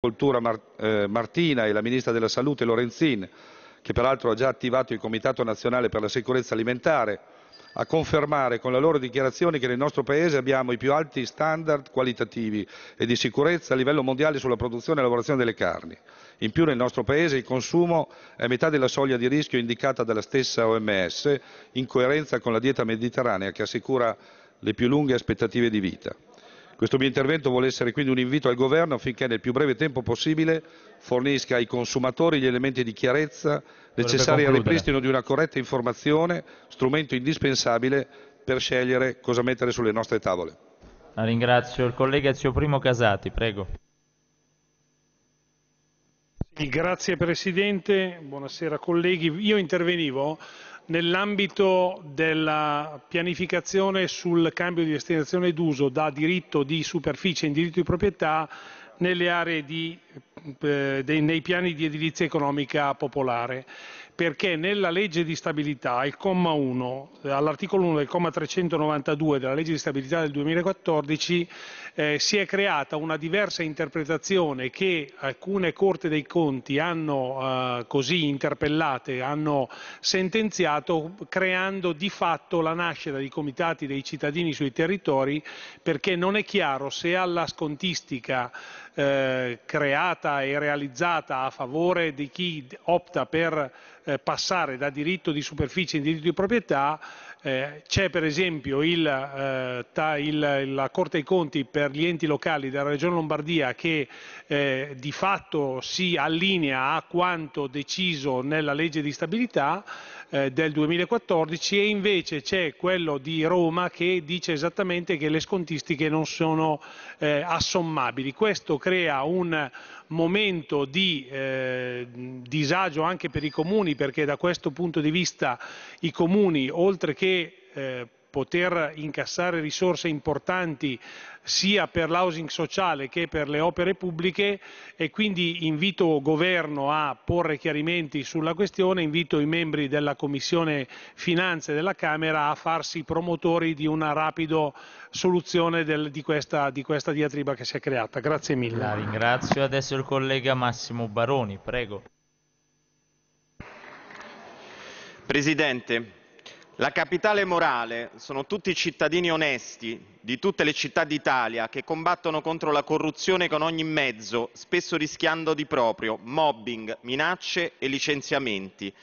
dell'agricoltura eh, Martina e la ministra della salute Lorenzin, che peraltro ha già attivato il Comitato nazionale per la sicurezza alimentare, a confermare con le loro dichiarazioni che nel nostro Paese abbiamo i più alti standard qualitativi e di sicurezza a livello mondiale sulla produzione e lavorazione delle carni. In più nel nostro Paese il consumo è metà della soglia di rischio indicata dalla stessa OMS, in coerenza con la dieta mediterranea che assicura le più lunghe aspettative di vita. Questo mio intervento vuole essere quindi un invito al Governo affinché nel più breve tempo possibile fornisca ai consumatori gli elementi di chiarezza necessari al ripristino di una corretta informazione, strumento indispensabile per scegliere cosa mettere sulle nostre tavole. La ringrazio. Il collega Zio Primo Casati, prego. Grazie Presidente, buonasera colleghi. Io intervenivo nell'ambito della pianificazione sul cambio di destinazione d'uso da diritto di superficie in diritto di proprietà nelle aree di, eh, dei, nei piani di edilizia economica popolare perché nella legge di stabilità, il comma 1, all'articolo 1 del comma 392 della legge di stabilità del 2014, eh, si è creata una diversa interpretazione che alcune Corte dei Conti hanno eh, così interpellate, hanno sentenziato, creando di fatto la nascita di comitati dei cittadini sui territori, perché non è chiaro se alla scontistica eh, creata e realizzata a favore di chi opta per eh, passare da diritto di superficie in diritto di proprietà eh, c'è per esempio il, eh, ta, il, la Corte dei Conti per gli enti locali della Regione Lombardia che eh, di fatto si allinea a quanto deciso nella legge di stabilità eh, del 2014 e invece c'è quello di Roma che dice esattamente che le scontistiche non sono eh, assommabili. Questo crea un momento di eh, disagio anche per i comuni perché da questo punto di vista i comuni oltre che che eh, poter incassare risorse importanti sia per l'housing sociale che per le opere pubbliche e quindi invito il governo a porre chiarimenti sulla questione, invito i membri della Commissione Finanze della Camera a farsi promotori di una rapida soluzione del, di, questa, di, questa, diatriba che si è creata. Grazie mille. La ringrazio. Adesso il collega Massimo Baroni, prego. Presidente, la capitale morale sono tutti i cittadini onesti di tutte le città d'Italia che combattono contro la corruzione con ogni mezzo, spesso rischiando di proprio mobbing, minacce e licenziamenti,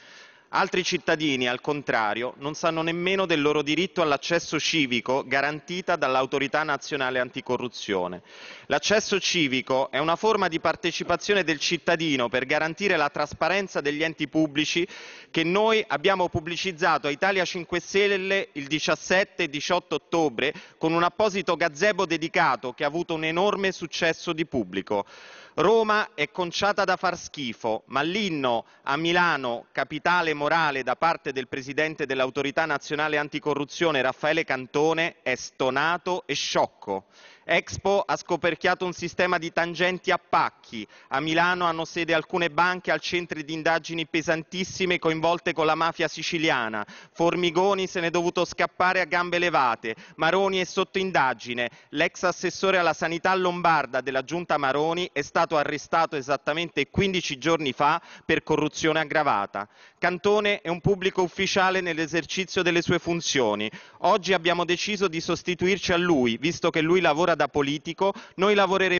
Altri cittadini, al contrario, non sanno nemmeno del loro diritto all'accesso civico garantita dall'Autorità nazionale anticorruzione. L'accesso civico è una forma di partecipazione del cittadino per garantire la trasparenza degli enti pubblici che noi abbiamo pubblicizzato a Italia 5 Stelle il 17 e 18 ottobre con un apposito gazebo dedicato che ha avuto un enorme successo di pubblico. Roma è conciata da far schifo, ma l'inno a Milano, capitale morale da parte del presidente dell'Autorità nazionale anticorruzione Raffaele Cantone è stonato e sciocco. Expo ha scoperchiato un sistema di tangenti a pacchi. A Milano hanno sede alcune banche al centro di indagini pesantissime coinvolte con la mafia siciliana. Formigoni se n'è dovuto scappare a gambe levate. Maroni è sotto indagine. L'ex assessore alla sanità lombarda della giunta Maroni è stato arrestato esattamente 15 giorni fa per corruzione aggravata. Cantone è un pubblico ufficiale nell'esercizio delle sue funzioni. Oggi abbiamo deciso di sostituirci a lui, visto che lui lavora da politico, noi lavoreremo